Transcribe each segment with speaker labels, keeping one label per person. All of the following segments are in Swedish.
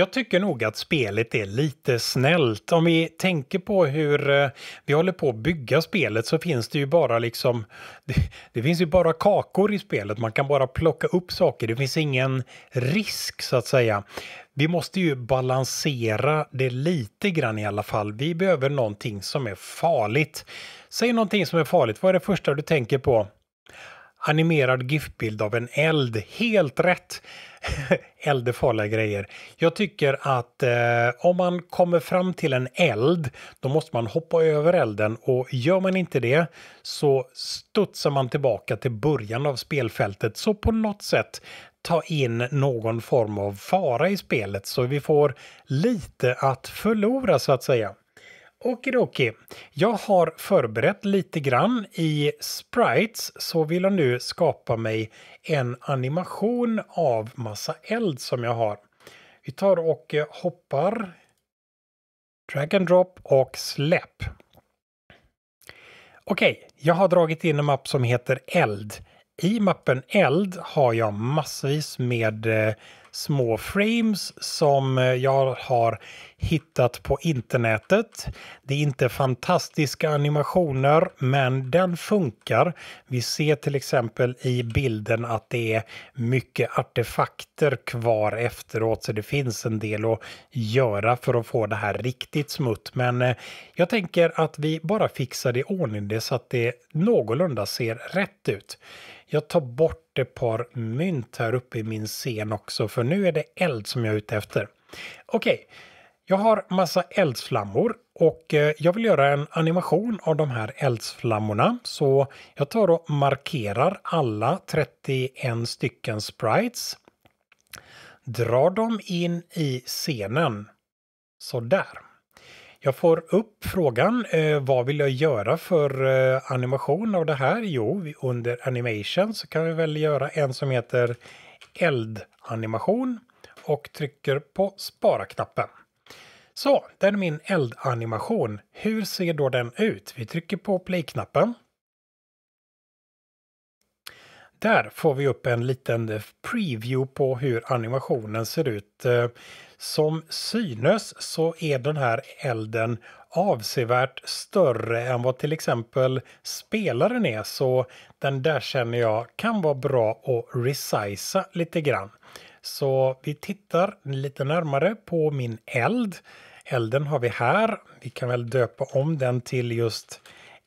Speaker 1: Jag tycker nog att spelet är lite snällt. Om vi tänker på hur eh, vi håller på att bygga spelet så finns det ju bara liksom... Det, det finns ju bara kakor i spelet, man kan bara plocka upp saker. Det finns ingen risk så att säga. Vi måste ju balansera det lite grann i alla fall. Vi behöver någonting som är farligt. Säg någonting som är farligt. Vad är det första du tänker på? animerad GIF-bild av en eld. Helt rätt! eld är farliga grejer. Jag tycker att eh, om man kommer fram till en eld, då måste man hoppa över elden och gör man inte det så studsar man tillbaka till början av spelfältet. Så på något sätt ta in någon form av fara i spelet så vi får lite att förlora så att säga. Okidoki. Jag har förberett lite grann i Sprites så vill jag nu skapa mig en animation av massa eld som jag har. Vi tar och eh, hoppar. Drag and drop och släpp. Okej, okay, jag har dragit in en mapp som heter Eld. I mappen Eld har jag massvis med eh, små frames som eh, jag har hittat på internetet. Det är inte fantastiska animationer, men den funkar. Vi ser till exempel i bilden att det är mycket artefakter kvar efteråt, så det finns en del att göra för att få det här riktigt smutt. Men eh, jag tänker att vi bara fixar det i ordning det så att det någorlunda ser rätt ut. Jag tar bort ett par mynt här uppe i min scen också, för nu är det eld som jag är ute efter. Okej, okay. jag har massa eldsflammor och eh, jag vill göra en animation av de här eldsflammorna. Så jag tar och markerar alla 31 stycken sprites. Drar dem in i scenen. Sådär. Jag får upp frågan, eh, vad vill jag göra för eh, animation av det här? Jo, under animation så kan vi väl göra en som heter eldanimation och trycker på spara-knappen. Så, det är min eldanimation. Hur ser då den ut? Vi trycker på play-knappen. Där får vi upp en liten preview på hur animationen ser ut. Eh, som synes så är den här elden avsevärt större än vad till exempel spelaren är så den där känner jag kan vara bra att resisa lite grann. Så vi tittar lite närmare på min eld. Elden har vi här. Vi kan väl döpa om den till just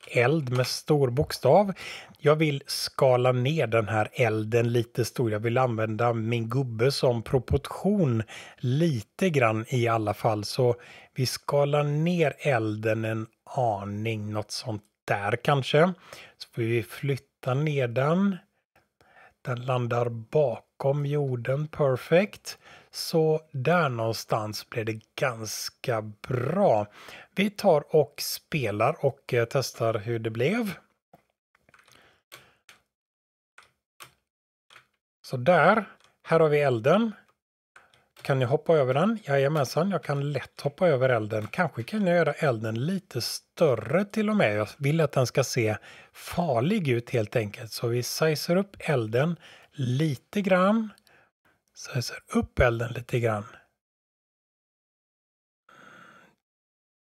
Speaker 1: eld med stor bokstav. Jag vill skala ner den här elden lite stor. Jag vill använda min gubbe som proportion lite grann i alla fall. Så vi skalar ner elden en aning, något sånt där kanske. Så får vi flytta ner den. Den landar bakom jorden perfekt. Så där någonstans blir det ganska bra. Vi tar och spelar och eh, testar hur det blev. Så där, här har vi elden. Kan jag hoppa över den? Jajamensan, jag kan lätt hoppa över elden. Kanske kan jag göra elden lite större till och med. Jag vill att den ska se farlig ut helt enkelt. Så vi sizer upp elden lite grann. Sizer upp elden lite grann.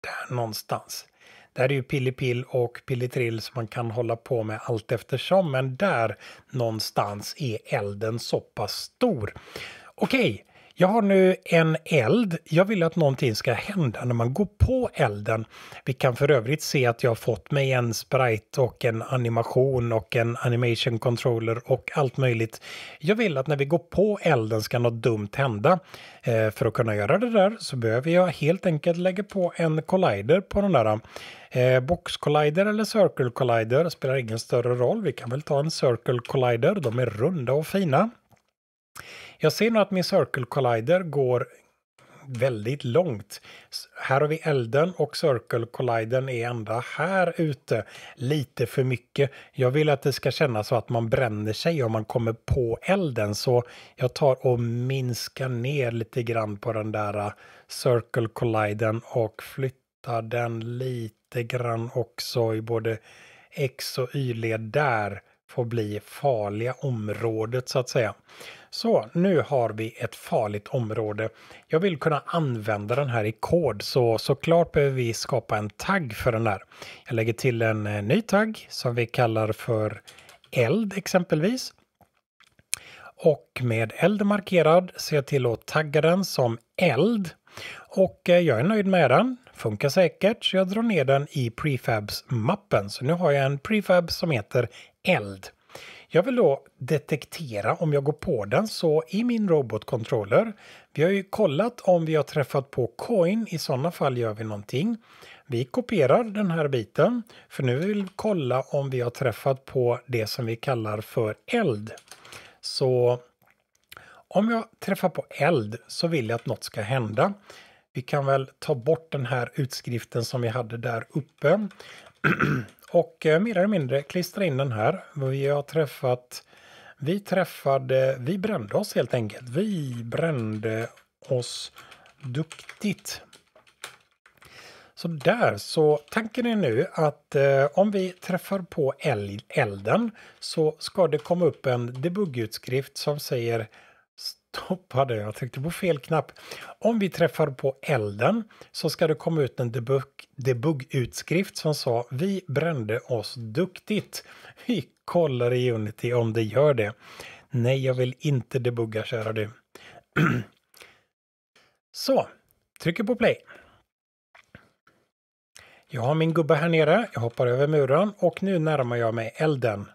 Speaker 1: Där någonstans. Det här är ju pillepill och pilletrill som man kan hålla på med allt eftersom men där någonstans är elden så pass stor. Okej, jag har nu en eld. Jag vill att någonting ska hända när man går på elden. Vi kan för övrigt se att jag har fått mig en sprite och en animation och en animation controller och allt möjligt. Jag vill att när vi går på elden ska något dumt hända. Eh, för att kunna göra det där så behöver jag helt enkelt lägga på en collider på den där. Eh, box collider eller circle collider spelar ingen större roll. Vi kan väl ta en circle collider. De är runda och fina. Jag ser nu att min Circle Collider går väldigt långt. Här har vi elden och Circle Collidern är ända här ute lite för mycket. Jag vill att det ska kännas så att man bränner sig om man kommer på elden så jag tar och minskar ner lite grann på den där äh, Circle Collidern och flyttar den lite grann också i både X och Y-led där får bli farliga området så att säga. Så nu har vi ett farligt område. Jag vill kunna använda den här i kod så såklart behöver vi skapa en tagg för den här. Jag lägger till en eh, ny tagg som vi kallar för eld exempelvis. Och med eld markerad ser jag till att tagga den som eld. Och eh, jag är nöjd med den. Funkar säkert så jag drar ner den i prefabs-mappen. Så nu har jag en prefab som heter eld. Jag vill då detektera om jag går på den så i min robotcontroller. Vi har ju kollat om vi har träffat på coin, i sådana fall gör vi någonting. Vi kopierar den här biten för nu vill vi kolla om vi har träffat på det som vi kallar för eld. Så om jag träffar på eld så vill jag att något ska hända. Vi kan väl ta bort den här utskriften som vi hade där uppe. och eh, mer eller mindre klistra in den här. Vi har träffat, vi träffade, vi brände oss helt enkelt. Vi brände oss duktigt. Så där, så tanken är nu att eh, om vi träffar på elden så ska det komma upp en debuggutskrift som säger stoppade, jag tryckte på fel knapp. Om vi träffar på elden så ska det komma ut en debuggutskrift som sa vi brände oss duktigt. Vi kollar i Unity om det gör det. Nej, jag vill inte debugga kära du. så, trycker på play. Jag har min gubbe här nere, jag hoppar över muren och nu närmar jag mig elden.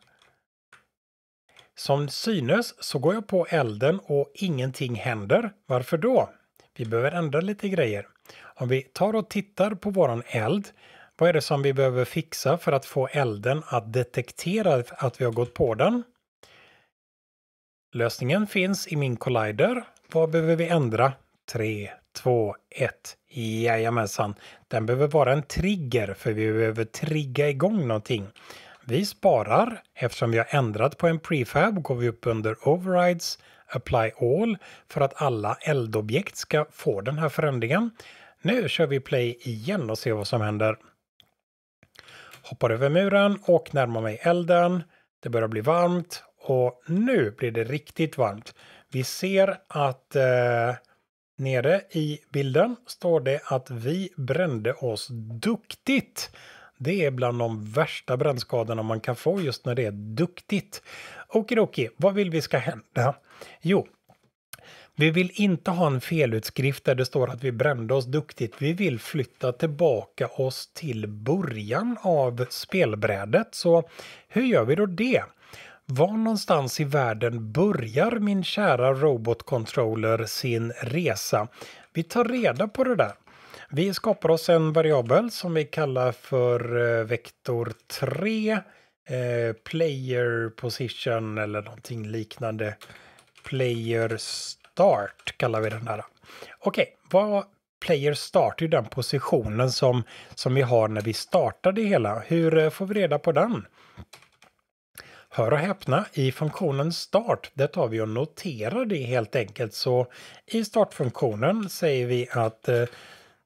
Speaker 1: Som synes så går jag på elden och ingenting händer. Varför då? Vi behöver ändra lite grejer. Om vi tar och tittar på våran eld. Vad är det som vi behöver fixa för att få elden att detektera att vi har gått på den? Lösningen finns i min collider. Vad behöver vi ändra? 3, 2, 1. Jajamensan. Den behöver vara en trigger för vi behöver trigga igång någonting. Vi sparar. Eftersom vi har ändrat på en prefab går vi upp under Overrides Apply All för att alla eldobjekt ska få den här förändringen. Nu kör vi play igen och ser vad som händer. Hoppar över muren och närmar mig elden. Det börjar bli varmt och nu blir det riktigt varmt. Vi ser att eh, nere i bilden står det att vi brände oss duktigt. Det är bland de värsta brännskadorna man kan få just när det är duktigt. Okidoki, vad vill vi ska hända? Jo, vi vill inte ha en felutskrift där det står att vi brände oss duktigt. Vi vill flytta tillbaka oss till början av spelbrädet. Så hur gör vi då det? Var någonstans i världen börjar min kära robotcontroller sin resa? Vi tar reda på det där. Vi skapar oss en variabel som vi kallar för eh, vektor 3. Eh, player position eller någonting liknande. Player start kallar vi den här. Okej, okay, vad player start är den positionen som, som vi har när vi startar det hela. Hur eh, får vi reda på den? Hör och häpna, i funktionen start, där tar vi och noterar det helt enkelt. Så i startfunktionen säger vi att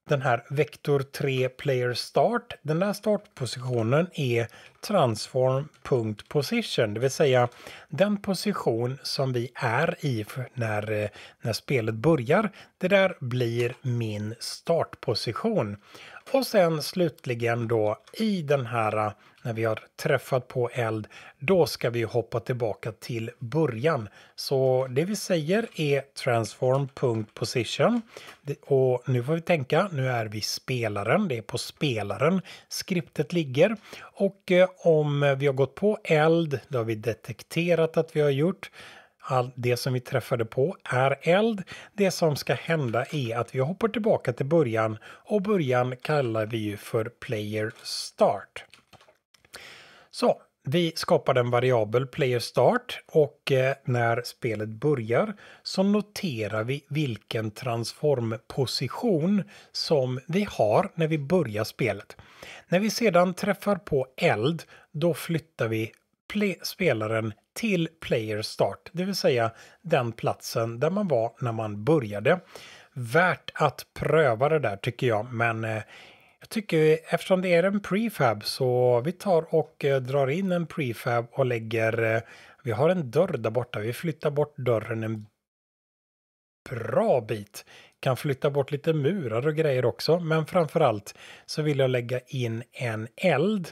Speaker 1: den här Vector 3 player start. Den där startpositionen är transform.position, det vill säga den position som vi är i när, eh, när spelet börjar. Det där blir min startposition. Och sen slutligen då i den här eh, när vi har träffat på eld, då ska vi hoppa tillbaka till början. Så det vi säger är transform.position och nu får vi tänka, nu är vi spelaren, det är på spelaren skriptet ligger och eh, om vi har gått på eld, det har vi detekterat att vi har gjort, allt det som vi träffade på är eld. Det som ska hända är att vi hoppar tillbaka till början och början kallar vi ju för player start. Så vi skapade en variabel player start och eh, när spelet börjar så noterar vi vilken transformposition som vi har när vi börjar spelet. När vi sedan träffar på eld, då flyttar vi spelaren till player start, det vill säga den platsen där man var när man började. Värt att pröva det där tycker jag, men eh, jag tycker eftersom det är en prefab så vi tar och eh, drar in en prefab och lägger, eh, vi har en dörr där borta, vi flyttar bort dörren en bra bit. Kan flytta bort lite murar och grejer också, men framför allt så vill jag lägga in en eld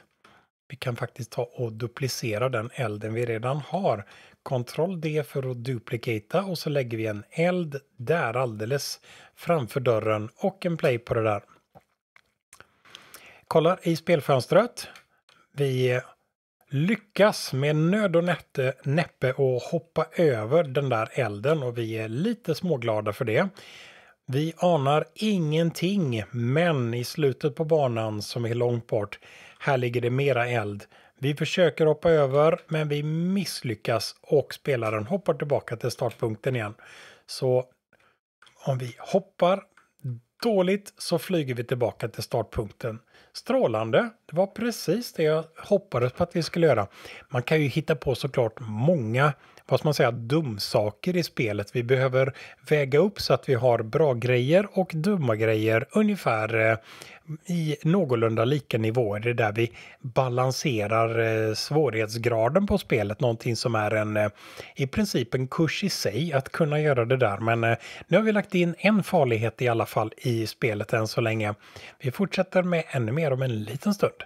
Speaker 1: vi kan faktiskt ta och duplicera den elden vi redan har. Ctrl D för att duplicata och så lägger vi en eld där alldeles framför dörren och en play på det där. Kollar i spelfönstret. Vi lyckas med nöd och nätte, näppe och hoppa över den där elden och vi är lite småglada för det. Vi anar ingenting, men i slutet på banan som är långt bort här ligger det mera eld. Vi försöker hoppa över, men vi misslyckas och spelaren hoppar tillbaka till startpunkten igen. Så om vi hoppar dåligt så flyger vi tillbaka till startpunkten. Strålande! Det var precis det jag hoppades på att vi skulle göra. Man kan ju hitta på såklart många vad ska man säga, dumsaker i spelet. Vi behöver väga upp så att vi har bra grejer och dumma grejer ungefär eh, i någorlunda lika nivåer. Det är där vi balanserar eh, svårighetsgraden på spelet, någonting som är en eh, i princip en kurs i sig att kunna göra det där. Men nu har vi lagt in en farlighet i alla fall i spelet än så länge. Vi fortsätter med ännu mer om en liten stund.